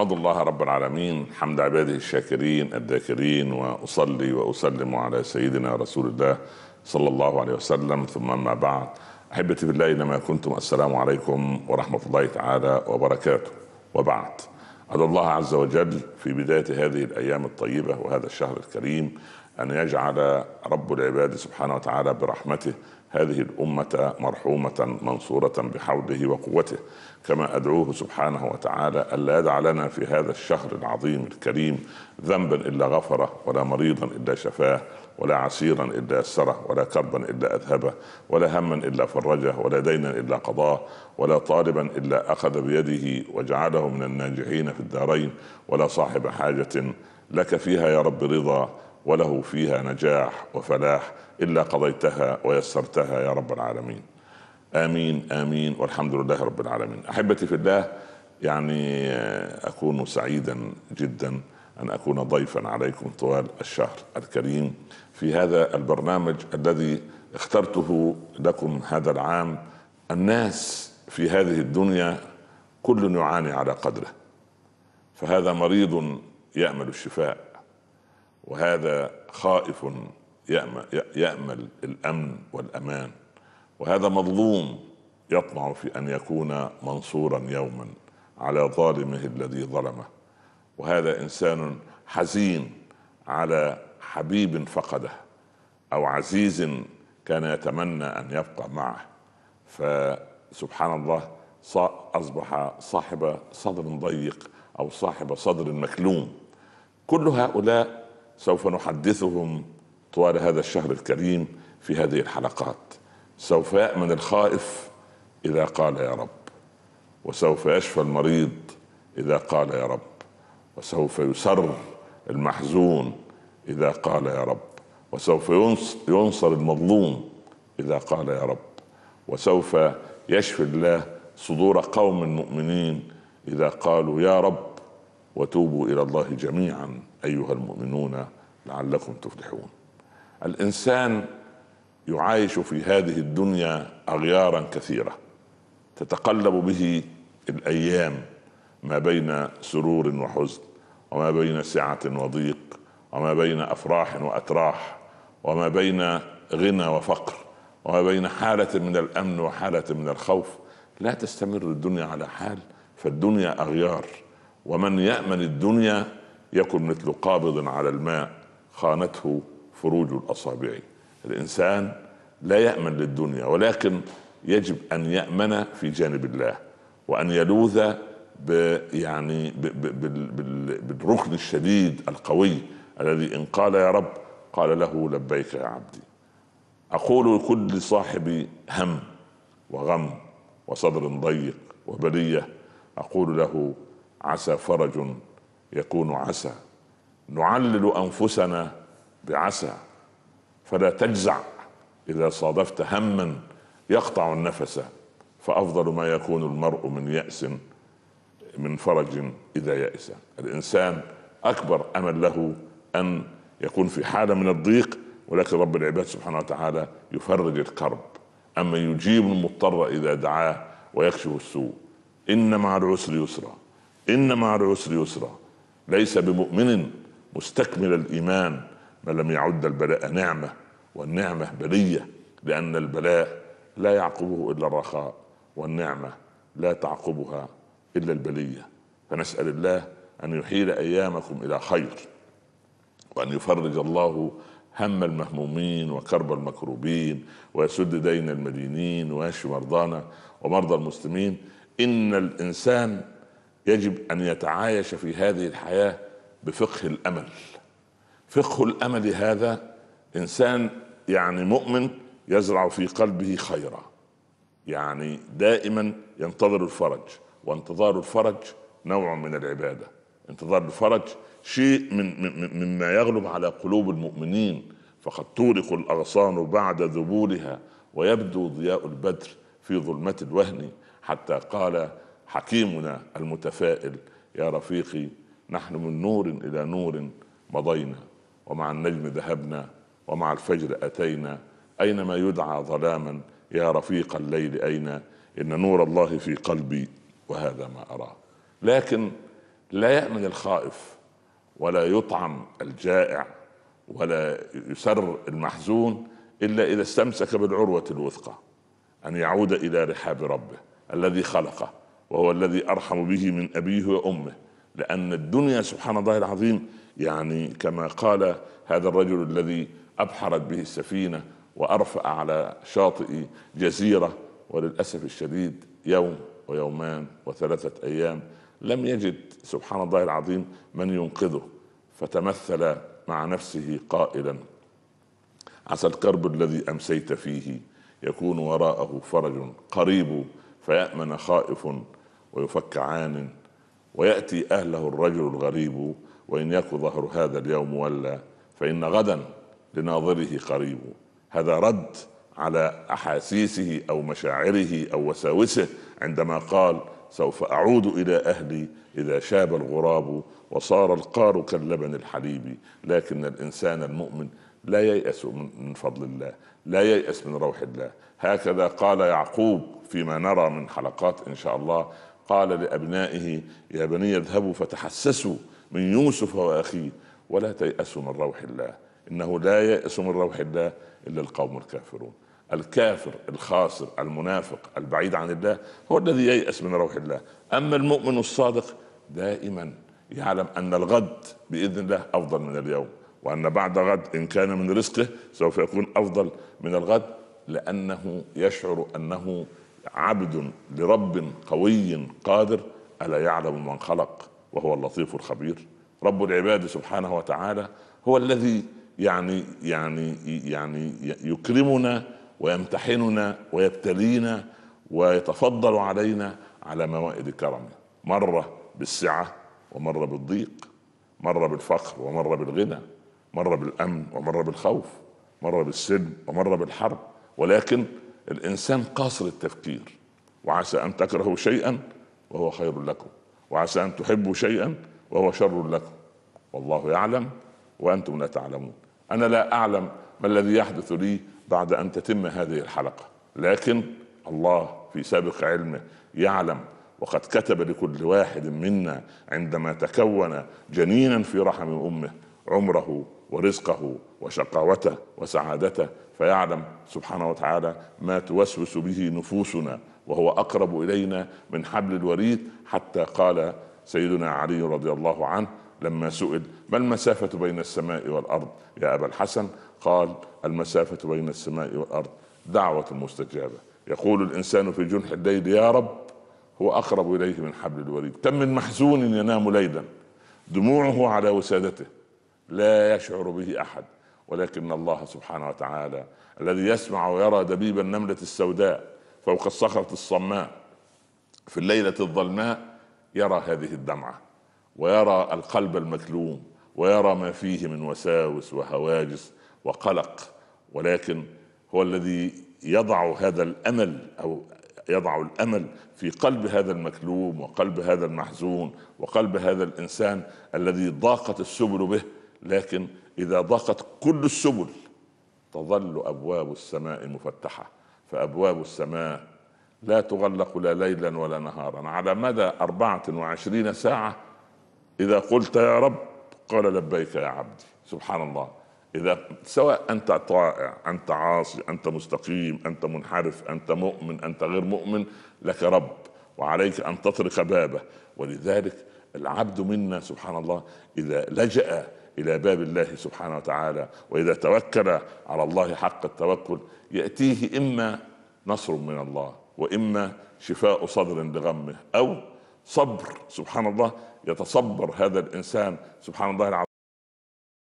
احمد الله رب العالمين حمد عباده الشاكرين الذاكرين واصلي واسلم على سيدنا رسول الله صلى الله عليه وسلم ثم اما بعد احبتي في الله انما كنتم السلام عليكم ورحمه الله تعالى وبركاته وبعد ادعو الله عز وجل في بدايه هذه الايام الطيبه وهذا الشهر الكريم أن يجعل رب العباد سبحانه وتعالى برحمته هذه الأمة مرحومة منصورة بحوله وقوته كما أدعوه سبحانه وتعالى ألا يدع لنا في هذا الشهر العظيم الكريم ذنبا إلا غفره ولا مريضا إلا شفاه ولا عسيرا إلا يسره ولا كربا إلا أذهبه ولا هما إلا فرجه ولا دينا إلا قضاه ولا طالبا إلا أخذ بيده وجعله من الناجحين في الدارين ولا صاحب حاجة لك فيها يا رب رضا وله فيها نجاح وفلاح الا قضيتها ويسرتها يا رب العالمين امين امين والحمد لله رب العالمين احبتي في الله يعني اكون سعيدا جدا ان اكون ضيفا عليكم طوال الشهر الكريم في هذا البرنامج الذي اخترته لكم هذا العام الناس في هذه الدنيا كل يعاني على قدره فهذا مريض يامل الشفاء وهذا خائف يأمل, الأمن والأمان وهذا مظلوم يطمع في أن يكون منصورا يوما على ظالمه الذي ظلمه وهذا إنسان حزين على حبيب فقده أو عزيز كان يتمنى أن يبقى معه فسبحان الله أصبح صاحب صدر ضيق أو صاحب صدر مكلوم كل هؤلاء سوف نحدثهم طوال هذا الشهر الكريم في هذه الحلقات سوف يامن الخائف اذا قال يا رب وسوف يشفى المريض اذا قال يا رب وسوف يسر المحزون اذا قال يا رب وسوف ينصر المظلوم اذا قال يا رب وسوف يشفي الله صدور قوم مؤمنين اذا قالوا يا رب وتوبوا الى الله جميعا ايها المؤمنون لعلكم تفلحون الانسان يعايش في هذه الدنيا اغيارا كثيره تتقلب به الايام ما بين سرور وحزن وما بين سعه وضيق وما بين افراح واتراح وما بين غنى وفقر وما بين حاله من الامن وحاله من الخوف لا تستمر الدنيا على حال فالدنيا اغيار ومن يأمن الدنيا يكن مثل قابض على الماء خانته فروج الأصابع الإنسان لا يأمن للدنيا ولكن يجب أن يأمن في جانب الله وأن يلوذ يعني بالركن الشديد القوي الذي إن قال يا رب قال له لبيك يا عبدي أقول لكل صاحب هم وغم وصدر ضيق وبلية أقول له عسى فرج يكون عسى نعلل انفسنا بعسى فلا تجزع اذا صادفت هما يقطع النفس فافضل ما يكون المرء من ياس من فرج اذا يأس الانسان اكبر امل له ان يكون في حاله من الضيق ولكن رب العباد سبحانه وتعالى يفرج الكرب اما يجيب المضطر اذا دعاه ويكشف السوء ان مع العسر يسرا إن مع العسر يسرا ليس بمؤمن مستكمل الإيمان ما لم يعد البلاء نعمة والنعمة بلية لأن البلاء لا يعقبه إلا الرخاء والنعمة لا تعقبها إلا البلية فنسأل الله أن يحيل أيامكم إلى خير وأن يفرج الله هم المهمومين وكرب المكروبين ويسد دين المدينين ويشفي مرضانا ومرضى المسلمين إن الإنسان يجب ان يتعايش في هذه الحياه بفقه الامل فقه الامل هذا انسان يعني مؤمن يزرع في قلبه خيرا يعني دائما ينتظر الفرج وانتظار الفرج نوع من العباده انتظار الفرج شيء من, مما يغلب على قلوب المؤمنين فقد تورق الاغصان بعد ذبولها ويبدو ضياء البدر في ظلمه الوهن حتى قال حكيمنا المتفائل يا رفيقي نحن من نور إلى نور مضينا ومع النجم ذهبنا ومع الفجر أتينا أينما يدعى ظلاما يا رفيق الليل أين إن نور الله في قلبي وهذا ما أراه لكن لا يأمن الخائف ولا يطعم الجائع ولا يسر المحزون إلا إذا استمسك بالعروة الوثقى أن يعود إلى رحاب ربه الذي خلقه وهو الذي أرحم به من أبيه وأمه لأن الدنيا سبحان الله العظيم يعني كما قال هذا الرجل الذي أبحرت به السفينة وأرفأ على شاطئ جزيرة وللأسف الشديد يوم ويومان وثلاثة أيام لم يجد سبحان الله العظيم من ينقذه فتمثل مع نفسه قائلا عسى الكرب الذي أمسيت فيه يكون وراءه فرج قريب فيأمن خائف ويفك عان ويأتي أهله الرجل الغريب وإن يك ظهر هذا اليوم ولا فإن غدا لناظره قريب هذا رد على أحاسيسه أو مشاعره أو وساوسه عندما قال سوف أعود إلى أهلي إذا شاب الغراب وصار القار كاللبن الحليب لكن الإنسان المؤمن لا ييأس من فضل الله لا ييأس من روح الله هكذا قال يعقوب فيما نرى من حلقات إن شاء الله قال لابنائه يا بني اذهبوا فتحسسوا من يوسف واخيه ولا تيأسوا من روح الله انه لا ييأس من روح الله الا القوم الكافرون الكافر الخاسر المنافق البعيد عن الله هو الذي ييأس من روح الله اما المؤمن الصادق دائما يعلم ان الغد باذن الله افضل من اليوم وان بعد غد ان كان من رزقه سوف يكون افضل من الغد لانه يشعر انه عبد لرب قوي قادر الا يعلم من خلق وهو اللطيف الخبير رب العباد سبحانه وتعالى هو الذي يعني يعني يعني يكرمنا ويمتحننا ويبتلينا ويتفضل علينا على موائد كرمه مره بالسعه ومره بالضيق مره بالفقر ومره بالغنى مره بالامن ومره بالخوف مره بالسلم ومره بالحرب ولكن الانسان قاصر التفكير وعسى ان تكرهوا شيئا وهو خير لكم وعسى ان تحبوا شيئا وهو شر لكم والله يعلم وانتم لا تعلمون انا لا اعلم ما الذي يحدث لي بعد ان تتم هذه الحلقه لكن الله في سابق علمه يعلم وقد كتب لكل واحد منا عندما تكون جنينا في رحم امه عمره ورزقه وشقاوته وسعادته فيعلم سبحانه وتعالى ما توسوس به نفوسنا وهو اقرب الينا من حبل الوريد حتى قال سيدنا علي رضي الله عنه لما سئل ما المسافه بين السماء والارض يا ابا الحسن قال المسافه بين السماء والارض دعوه مستجابه يقول الانسان في جنح الليل يا رب هو اقرب اليه من حبل الوريد كم من محزون ينام ليلا دموعه على وسادته لا يشعر به احد ولكن الله سبحانه وتعالى الذي يسمع ويرى دبيب النملة السوداء فوق الصخرة الصماء في الليلة الظلماء يرى هذه الدمعة ويرى القلب المكلوم ويرى ما فيه من وساوس وهواجس وقلق ولكن هو الذي يضع هذا الامل او يضع الامل في قلب هذا المكلوم وقلب هذا المحزون وقلب هذا الانسان الذي ضاقت السبل به لكن إذا ضاقت كل السبل تظل أبواب السماء مفتحة فأبواب السماء لا تغلق لا ليلا ولا نهارا على مدى أربعة وعشرين ساعة إذا قلت يا رب قال لبيك يا عبدي سبحان الله إذا سواء أنت طائع أنت عاصي أنت مستقيم أنت منحرف أنت مؤمن أنت غير مؤمن لك رب وعليك أن تطرق بابه ولذلك العبد منا سبحان الله إذا لجأ إلى باب الله سبحانه وتعالى وإذا توكل على الله حق التوكل يأتيه إما نصر من الله وإما شفاء صدر لغمه أو صبر سبحان الله يتصبر هذا الإنسان سبحان الله العظيم